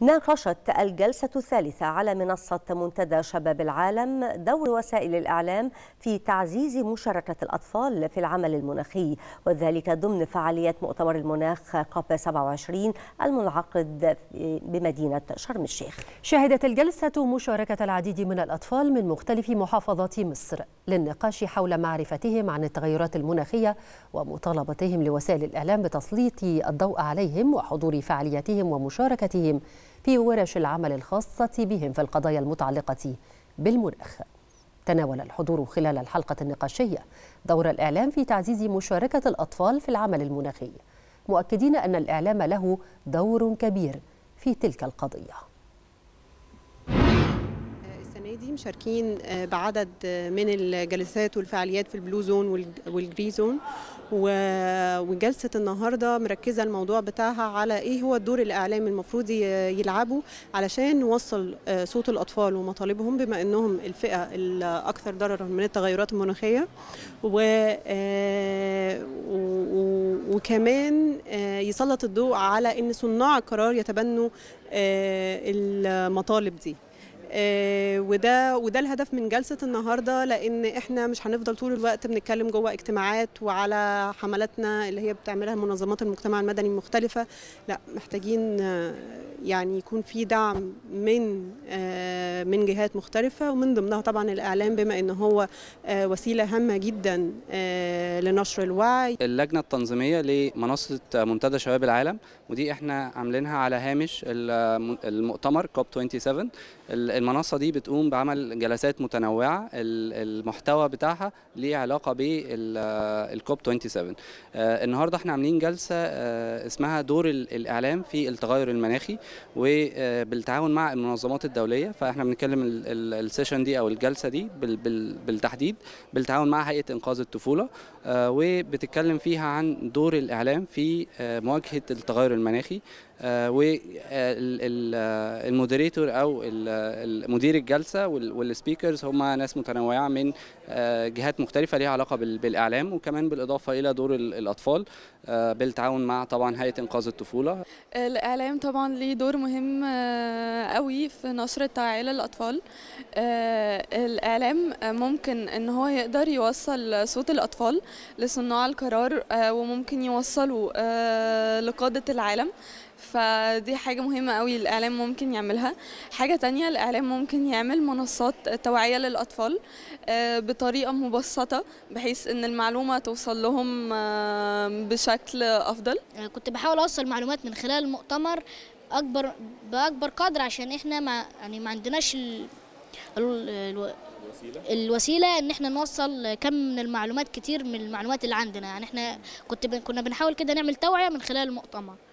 ناقشت الجلسة الثالثة على منصة منتدى شباب العالم دور وسائل الإعلام في تعزيز مشاركة الأطفال في العمل المناخي وذلك ضمن فعالية مؤتمر المناخ كوب 27 المنعقد بمدينة شرم الشيخ شهدت الجلسة مشاركة العديد من الأطفال من مختلف محافظات مصر للنقاش حول معرفتهم عن التغيرات المناخية ومطالبتهم لوسائل الإعلام بتسليط الضوء عليهم وحضور فعالياتهم ومشاركتهم في ورش العمل الخاصة بهم في القضايا المتعلقة بالمناخ تناول الحضور خلال الحلقة النقاشية دور الإعلام في تعزيز مشاركة الأطفال في العمل المناخي مؤكدين أن الإعلام له دور كبير في تلك القضية دي مشاركين آه، بعدد آه، من الجلسات والفعاليات في البلو زون والجري زون وجلسه النهارده مركزه الموضوع بتاعها على ايه هو الدور الاعلامي المفروض يلعبه علشان نوصل آه، صوت الاطفال ومطالبهم بما انهم الفئه الاكثر ضررا من التغيرات المناخيه و وكمان يسلط الضوء على ان صناع القرار يتبنوا المطالب دي آه، وده وده الهدف من جلسه النهارده لان احنا مش هنفضل طول الوقت بنتكلم جوه اجتماعات وعلى حملاتنا اللي هي بتعملها منظمات المجتمع المدني المختلفه لا محتاجين آه، يعني يكون في دعم من آه، من جهات مختلفه ومن ضمنها طبعا الاعلام بما ان هو وسيله هامه جدا لنشر الوعي اللجنه التنظيميه لمنصه منتدى شباب العالم ودي احنا عاملينها على هامش المؤتمر كوب 27 المنصه دي بتقوم بعمل جلسات متنوعه المحتوى بتاعها ليه علاقه بالكوب 27 آه، النهارده احنا عاملين جلسه آه، اسمها دور الاعلام في التغير المناخي وبالتعاون آه، مع المنظمات الدوليه فاحنا بنتكلم السيشن دي او الجلسه دي بالتحديد بالتعاون مع هيئه انقاذ الطفوله وبتتكلم فيها عن دور الاعلام في مواجهه التغير المناخي والمودريتور او مدير الجلسه والسبيكرز هم ناس متنوعه من آه، جهات مختلفه ليها علاقه بالاعلام وكمان بالاضافه الى دور الاطفال بالتعاون آه، مع طبعا هيئه انقاذ الطفوله آه، الاعلام طبعا ليه دور مهم قوي في نشر التوعية للاطفال الاعلام ممكن ان هو يقدر يوصل صوت الاطفال لصناع القرار وممكن يوصلوا لقاده العالم فدي حاجه مهمه قوي الاعلام ممكن يعملها حاجه تانية الاعلام الإعلام ممكن يعمل منصات توعية للأطفال آه، بطريقة مبسطة بحيث إن المعلومة توصل لهم آه، بشكل أفضل كنت بحاول أوصل معلومات من خلال المؤتمر أكبر بأكبر قدر عشان إحنا ما يعني ما عندناش ال... ال... ال... الوسيله الوسيله ان احنا نوصل كم من المعلومات كتير من المعلومات اللي عندنا يعني احنا كنت كنا بنحاول كده نعمل توعيه من خلال المؤتمر